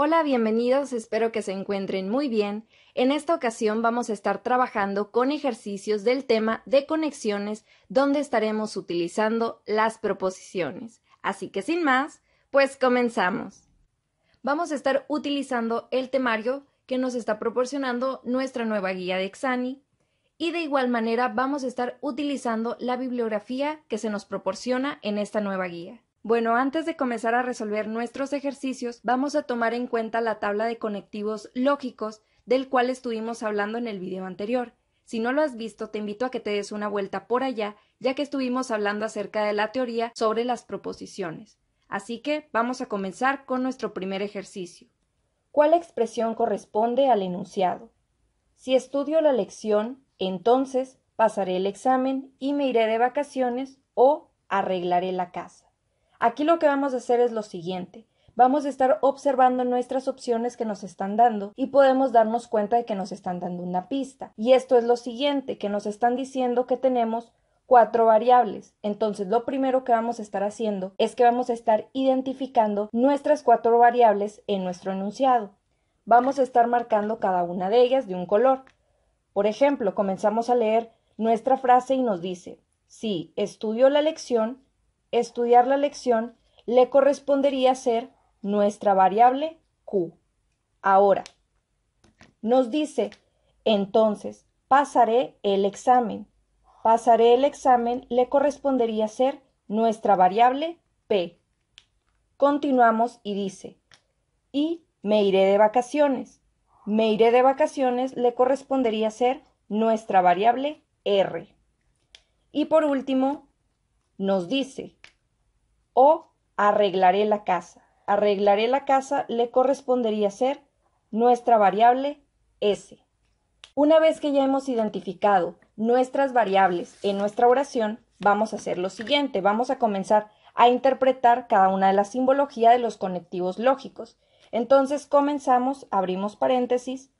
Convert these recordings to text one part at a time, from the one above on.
Hola, bienvenidos, espero que se encuentren muy bien. En esta ocasión vamos a estar trabajando con ejercicios del tema de conexiones donde estaremos utilizando las proposiciones. Así que sin más, pues comenzamos. Vamos a estar utilizando el temario que nos está proporcionando nuestra nueva guía de Exani y de igual manera vamos a estar utilizando la bibliografía que se nos proporciona en esta nueva guía. Bueno, antes de comenzar a resolver nuestros ejercicios, vamos a tomar en cuenta la tabla de conectivos lógicos del cual estuvimos hablando en el video anterior. Si no lo has visto, te invito a que te des una vuelta por allá, ya que estuvimos hablando acerca de la teoría sobre las proposiciones. Así que vamos a comenzar con nuestro primer ejercicio. ¿Cuál expresión corresponde al enunciado? Si estudio la lección, entonces pasaré el examen y me iré de vacaciones o arreglaré la casa. Aquí lo que vamos a hacer es lo siguiente. Vamos a estar observando nuestras opciones que nos están dando y podemos darnos cuenta de que nos están dando una pista. Y esto es lo siguiente, que nos están diciendo que tenemos cuatro variables. Entonces, lo primero que vamos a estar haciendo es que vamos a estar identificando nuestras cuatro variables en nuestro enunciado. Vamos a estar marcando cada una de ellas de un color. Por ejemplo, comenzamos a leer nuestra frase y nos dice, si estudio la lección, estudiar la lección le correspondería ser nuestra variable Q. Ahora, nos dice, entonces, pasaré el examen. Pasaré el examen le correspondería ser nuestra variable P. Continuamos y dice, y me iré de vacaciones. Me iré de vacaciones le correspondería ser nuestra variable R. Y por último, nos dice, o arreglaré la casa. Arreglaré la casa le correspondería ser nuestra variable S. Una vez que ya hemos identificado nuestras variables en nuestra oración, vamos a hacer lo siguiente. Vamos a comenzar a interpretar cada una de las simbologías de los conectivos lógicos. Entonces comenzamos, abrimos paréntesis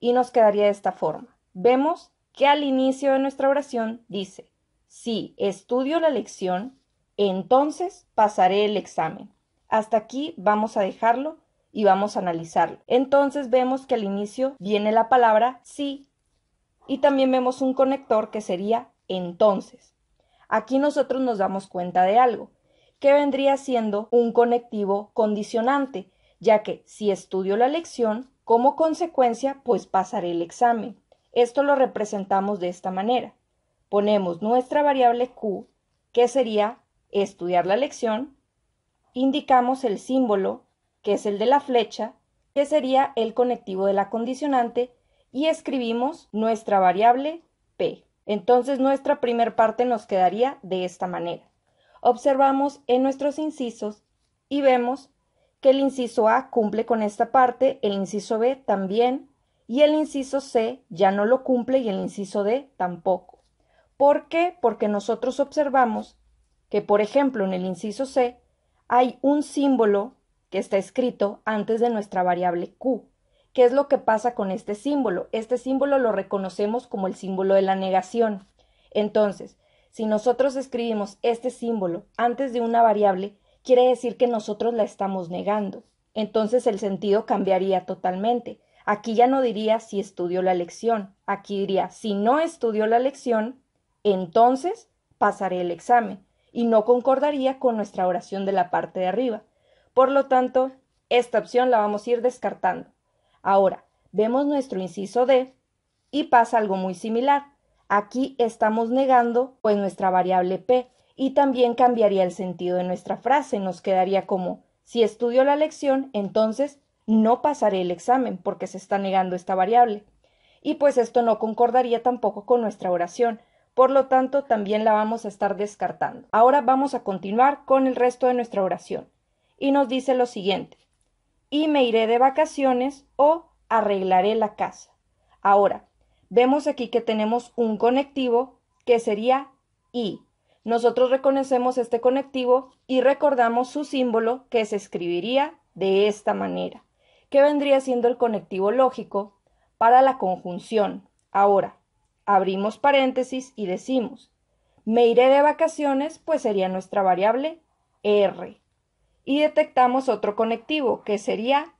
y nos quedaría de esta forma. Vemos que al inicio de nuestra oración dice si estudio la lección, entonces pasaré el examen. Hasta aquí vamos a dejarlo y vamos a analizarlo. Entonces vemos que al inicio viene la palabra sí y también vemos un conector que sería entonces. Aquí nosotros nos damos cuenta de algo, que vendría siendo un conectivo condicionante, ya que si estudio la lección, como consecuencia, pues pasaré el examen. Esto lo representamos de esta manera ponemos nuestra variable Q, que sería estudiar la lección, indicamos el símbolo, que es el de la flecha, que sería el conectivo de la condicionante, y escribimos nuestra variable P. Entonces nuestra primer parte nos quedaría de esta manera. Observamos en nuestros incisos y vemos que el inciso A cumple con esta parte, el inciso B también, y el inciso C ya no lo cumple y el inciso D tampoco. ¿Por qué? Porque nosotros observamos que, por ejemplo, en el inciso C hay un símbolo que está escrito antes de nuestra variable Q. ¿Qué es lo que pasa con este símbolo? Este símbolo lo reconocemos como el símbolo de la negación. Entonces, si nosotros escribimos este símbolo antes de una variable, quiere decir que nosotros la estamos negando. Entonces el sentido cambiaría totalmente. Aquí ya no diría si estudió la lección, aquí diría si no estudió la lección, entonces pasaré el examen y no concordaría con nuestra oración de la parte de arriba. Por lo tanto, esta opción la vamos a ir descartando. Ahora, vemos nuestro inciso D y pasa algo muy similar. Aquí estamos negando pues nuestra variable P y también cambiaría el sentido de nuestra frase. Nos quedaría como, si estudio la lección, entonces no pasaré el examen porque se está negando esta variable. Y pues esto no concordaría tampoco con nuestra oración, por lo tanto también la vamos a estar descartando. Ahora vamos a continuar con el resto de nuestra oración y nos dice lo siguiente, y me iré de vacaciones o arreglaré la casa. Ahora, vemos aquí que tenemos un conectivo que sería y. Nosotros reconocemos este conectivo y recordamos su símbolo que se escribiría de esta manera, que vendría siendo el conectivo lógico para la conjunción. Ahora, abrimos paréntesis y decimos, me iré de vacaciones, pues sería nuestra variable R. Y detectamos otro conectivo, que sería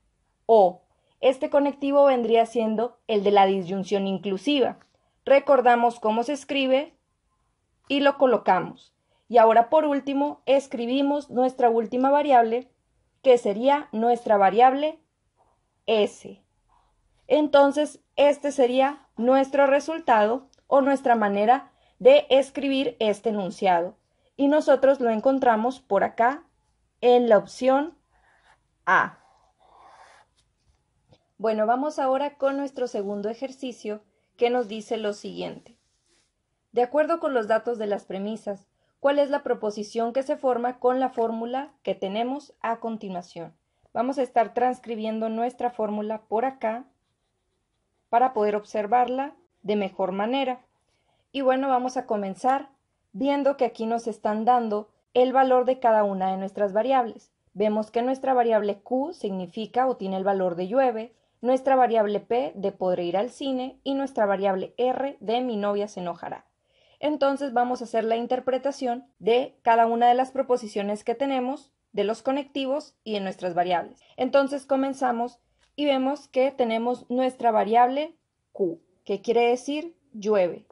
O. Este conectivo vendría siendo el de la disyunción inclusiva. Recordamos cómo se escribe y lo colocamos. Y ahora por último escribimos nuestra última variable, que sería nuestra variable S. Entonces, este sería nuestro resultado o nuestra manera de escribir este enunciado. Y nosotros lo encontramos por acá en la opción A. Bueno, vamos ahora con nuestro segundo ejercicio que nos dice lo siguiente. De acuerdo con los datos de las premisas, ¿cuál es la proposición que se forma con la fórmula que tenemos a continuación? Vamos a estar transcribiendo nuestra fórmula por acá para poder observarla de mejor manera. Y bueno, vamos a comenzar viendo que aquí nos están dando el valor de cada una de nuestras variables. Vemos que nuestra variable Q significa o tiene el valor de llueve, nuestra variable P de podré ir al cine y nuestra variable R de mi novia se enojará. Entonces vamos a hacer la interpretación de cada una de las proposiciones que tenemos, de los conectivos y en nuestras variables. Entonces comenzamos y vemos que tenemos nuestra variable Q, que quiere decir llueve.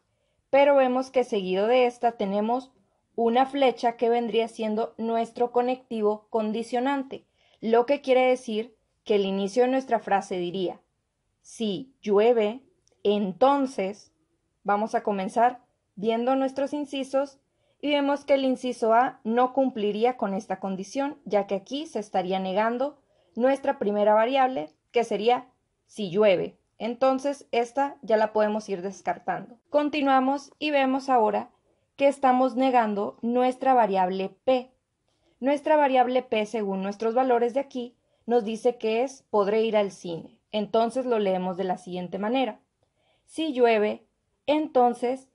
Pero vemos que seguido de esta tenemos una flecha que vendría siendo nuestro conectivo condicionante, lo que quiere decir que el inicio de nuestra frase diría, si llueve, entonces vamos a comenzar viendo nuestros incisos y vemos que el inciso A no cumpliría con esta condición, ya que aquí se estaría negando nuestra primera variable que sería si llueve. Entonces, esta ya la podemos ir descartando. Continuamos y vemos ahora que estamos negando nuestra variable P. Nuestra variable P, según nuestros valores de aquí, nos dice que es podré ir al cine. Entonces lo leemos de la siguiente manera. Si llueve, entonces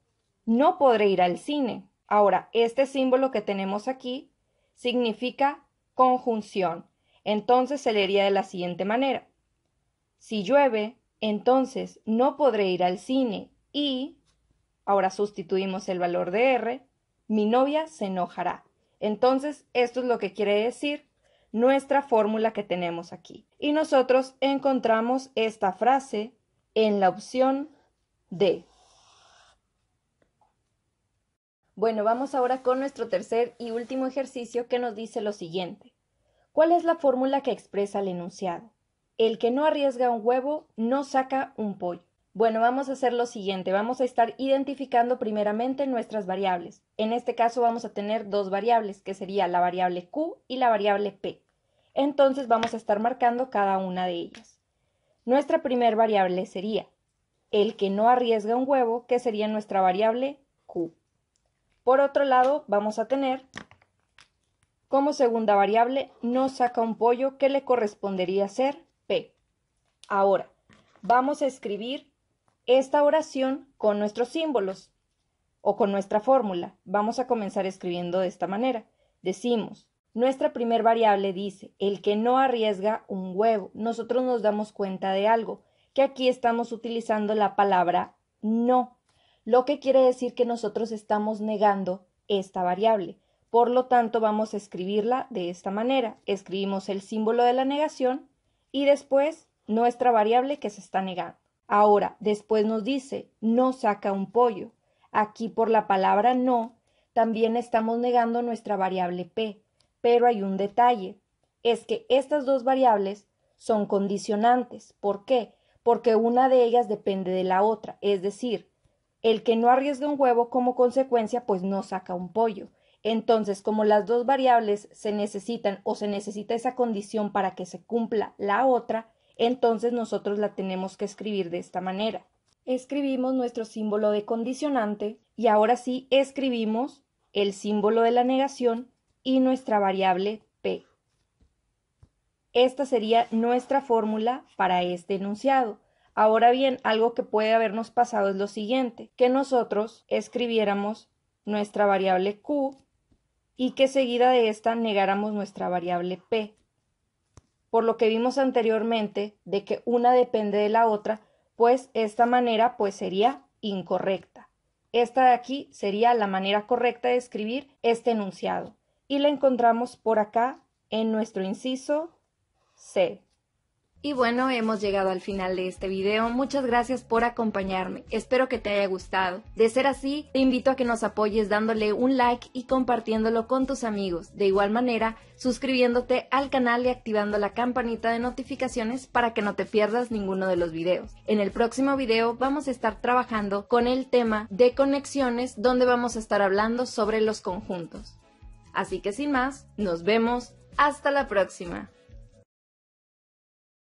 no podré ir al cine. Ahora, este símbolo que tenemos aquí significa conjunción. Entonces se leería de la siguiente manera. Si llueve, entonces no podré ir al cine y... Ahora sustituimos el valor de R. Mi novia se enojará. Entonces, esto es lo que quiere decir nuestra fórmula que tenemos aquí. Y nosotros encontramos esta frase en la opción D. Bueno, vamos ahora con nuestro tercer y último ejercicio que nos dice lo siguiente. ¿Cuál es la fórmula que expresa el enunciado? El que no arriesga un huevo no saca un pollo. Bueno, vamos a hacer lo siguiente, vamos a estar identificando primeramente nuestras variables. En este caso vamos a tener dos variables, que sería la variable Q y la variable P. Entonces vamos a estar marcando cada una de ellas. Nuestra primer variable sería el que no arriesga un huevo, que sería nuestra variable Q. Por otro lado, vamos a tener como segunda variable no saca un pollo, que le correspondería ser Ahora, vamos a escribir esta oración con nuestros símbolos o con nuestra fórmula. Vamos a comenzar escribiendo de esta manera. Decimos, nuestra primer variable dice, el que no arriesga un huevo. Nosotros nos damos cuenta de algo, que aquí estamos utilizando la palabra no, lo que quiere decir que nosotros estamos negando esta variable. Por lo tanto, vamos a escribirla de esta manera. Escribimos el símbolo de la negación y después nuestra variable que se está negando. Ahora, después nos dice, no saca un pollo. Aquí por la palabra no, también estamos negando nuestra variable p, pero hay un detalle, es que estas dos variables son condicionantes. ¿Por qué? Porque una de ellas depende de la otra, es decir, el que no arriesga un huevo como consecuencia, pues no saca un pollo. Entonces, como las dos variables se necesitan o se necesita esa condición para que se cumpla la otra, entonces nosotros la tenemos que escribir de esta manera. Escribimos nuestro símbolo de condicionante y ahora sí escribimos el símbolo de la negación y nuestra variable p. Esta sería nuestra fórmula para este enunciado. Ahora bien, algo que puede habernos pasado es lo siguiente, que nosotros escribiéramos nuestra variable q y que seguida de esta negáramos nuestra variable p por lo que vimos anteriormente de que una depende de la otra, pues esta manera pues sería incorrecta. Esta de aquí sería la manera correcta de escribir este enunciado y la encontramos por acá en nuestro inciso C. Y bueno, hemos llegado al final de este video. Muchas gracias por acompañarme. Espero que te haya gustado. De ser así, te invito a que nos apoyes dándole un like y compartiéndolo con tus amigos. De igual manera, suscribiéndote al canal y activando la campanita de notificaciones para que no te pierdas ninguno de los videos. En el próximo video vamos a estar trabajando con el tema de conexiones donde vamos a estar hablando sobre los conjuntos. Así que sin más, nos vemos. Hasta la próxima.